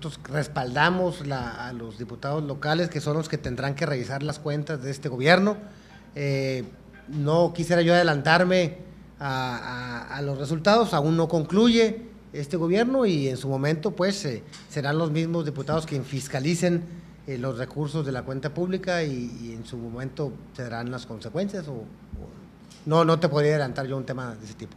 Nosotros respaldamos a los diputados locales, que son los que tendrán que revisar las cuentas de este gobierno. Eh, no quisiera yo adelantarme a, los resultados, aún no concluye este gobierno y en su momento pues eh, serán los mismos diputados quienes fiscalicen eh, los recursos de la cuenta pública y, en su momento serán las consecuencias no, no te podría adelantar yo un tema de ese tipo.